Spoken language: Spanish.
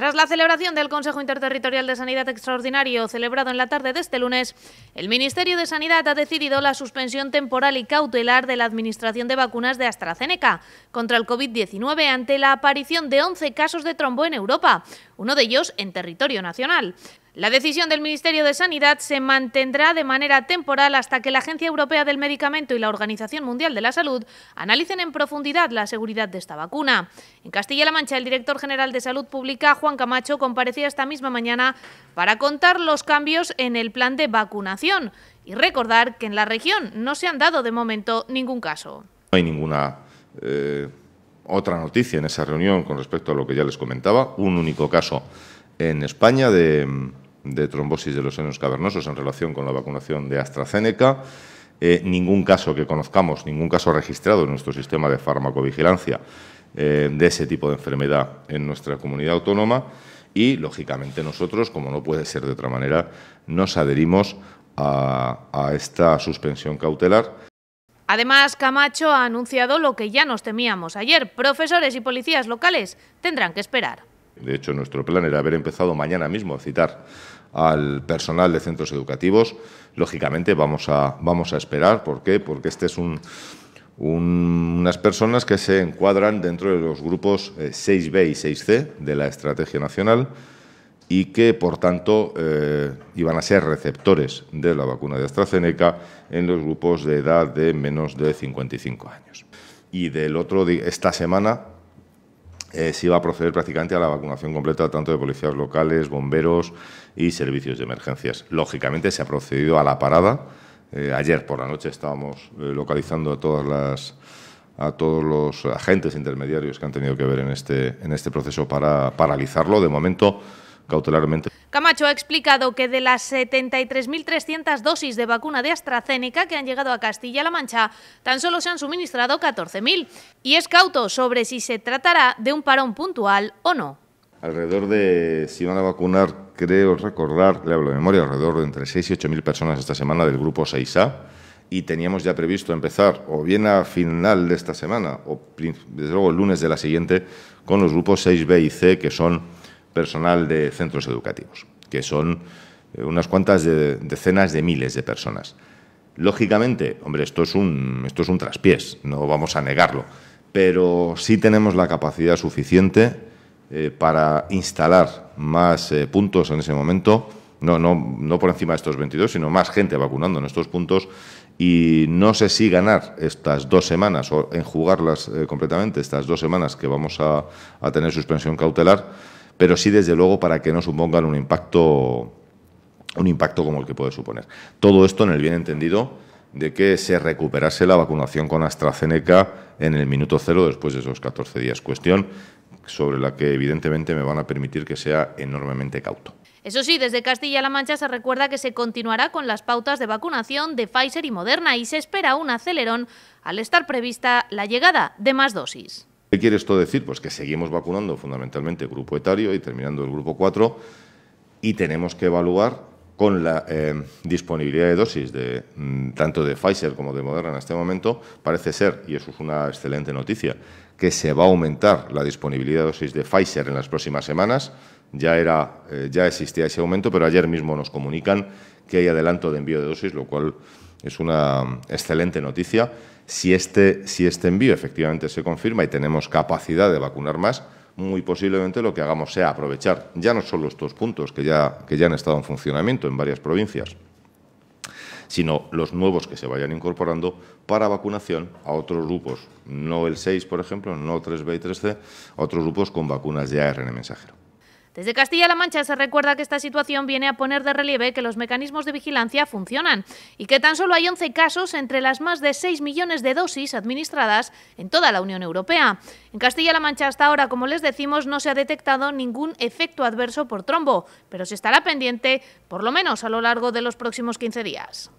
Tras la celebración del Consejo Interterritorial de Sanidad Extraordinario celebrado en la tarde de este lunes, el Ministerio de Sanidad ha decidido la suspensión temporal y cautelar de la administración de vacunas de AstraZeneca contra el COVID-19 ante la aparición de 11 casos de trombo en Europa, uno de ellos en territorio nacional. La decisión del Ministerio de Sanidad se mantendrá de manera temporal hasta que la Agencia Europea del Medicamento y la Organización Mundial de la Salud analicen en profundidad la seguridad de esta vacuna. En Castilla-La Mancha, el director general de Salud Pública, Juan Camacho, comparecía esta misma mañana para contar los cambios en el plan de vacunación y recordar que en la región no se han dado de momento ningún caso. No hay ninguna eh, otra noticia en esa reunión con respecto a lo que ya les comentaba. Un único caso en España de de trombosis de los senos cavernosos en relación con la vacunación de AstraZeneca. Eh, ningún caso que conozcamos, ningún caso registrado en nuestro sistema de farmacovigilancia eh, de ese tipo de enfermedad en nuestra comunidad autónoma. Y, lógicamente, nosotros, como no puede ser de otra manera, nos adherimos a esta suspensión cautelar. Además, Camacho ha anunciado lo que ya nos temíamos ayer. Profesores y policías locales tendrán que esperar. De hecho, nuestro plan era haber empezado mañana mismo a citar al personal de centros educativos. Lógicamente vamos a, vamos a esperar. ¿Por qué? Porque este es un, unas personas que se encuadran dentro de los grupos 6B eh, y 6C de la Estrategia Nacional y que, por tanto, eh, iban a ser receptores de la vacuna de AstraZeneca en los grupos de edad de menos de 55 años. Y del otro, esta semana, eh, se iba a proceder prácticamente a la vacunación completa tanto de policías locales, bomberos y servicios de emergencias. Lógicamente se ha procedido a la parada. Eh, ayer por la noche estábamos eh, localizando a todas las a todos los agentes intermediarios que han tenido que ver en este en este proceso para paralizarlo. De momento cautelarmente. Camacho ha explicado que de las 73.300 dosis de vacuna de AstraZeneca que han llegado a Castilla-La Mancha, tan solo se han suministrado 14.000 y es cauto sobre si se tratará de un parón puntual o no. Alrededor de, si van a vacunar, creo recordar, le hablo de memoria, alrededor de entre 6 y 8.000 personas esta semana del grupo 6A y teníamos ya previsto empezar o bien a final de esta semana o desde luego el lunes de la siguiente con los grupos 6B y C que son personal de centros educativos, que son eh, unas cuantas decenas de miles de personas. Lógicamente, hombre, esto es, un, esto es un traspiés, no vamos a negarlo, pero sí tenemos la capacidad suficiente eh, para instalar más eh, puntos en ese momento, no, no, no por encima de estos 22, sino más gente vacunando en estos puntos y no sé si ganar estas dos semanas o enjugarlas completamente, estas dos semanas que vamos a, a tener suspensión cautelar pero sí desde luego para que no supongan un impacto, un impacto como el que puede suponer. Todo esto en el bien entendido de que se recuperase la vacunación con AstraZeneca en el minuto cero después de esos 14 días. Cuestión sobre la que evidentemente me van a permitir que sea enormemente cauto. Eso sí, desde Castilla-La Mancha se recuerda que se continuará con las pautas de vacunación de Pfizer y Moderna y se espera un acelerón al estar prevista la llegada de más dosis. ¿Qué quiere esto decir? Pues que seguimos vacunando fundamentalmente el grupo etario y terminando el grupo 4 y tenemos que evaluar con la eh, disponibilidad de dosis de mm, tanto de Pfizer como de Moderna en este momento, parece ser, y eso es una excelente noticia, que se va a aumentar la disponibilidad de dosis de Pfizer en las próximas semanas. Ya, era, eh, ya existía ese aumento, pero ayer mismo nos comunican que hay adelanto de envío de dosis, lo cual es una excelente noticia. Este, si este, envío efectivamente se confirma y tenemos capacidad de vacunar más, muy posiblemente lo que hagamos sea aprovechar ya no solo estos puntos que ya, que ya han estado en funcionamiento en varias provincias, sino los nuevos que se vayan incorporando para vacunación a otros grupos, no el 6, por ejemplo, no 3B y 3C, a otros grupos con vacunas de ARN mensajero. Desde Castilla-La Mancha se recuerda que esta situación viene a poner de relieve que los mecanismos de vigilancia funcionan y que tan solo hay 11 casos entre las más de 6 millones de dosis administradas en toda la Unión Europea. En Castilla-La Mancha hasta ahora, como les decimos, no se ha detectado ningún efecto adverso por trombo, pero se estará pendiente por lo menos a lo largo de los próximos 15 días.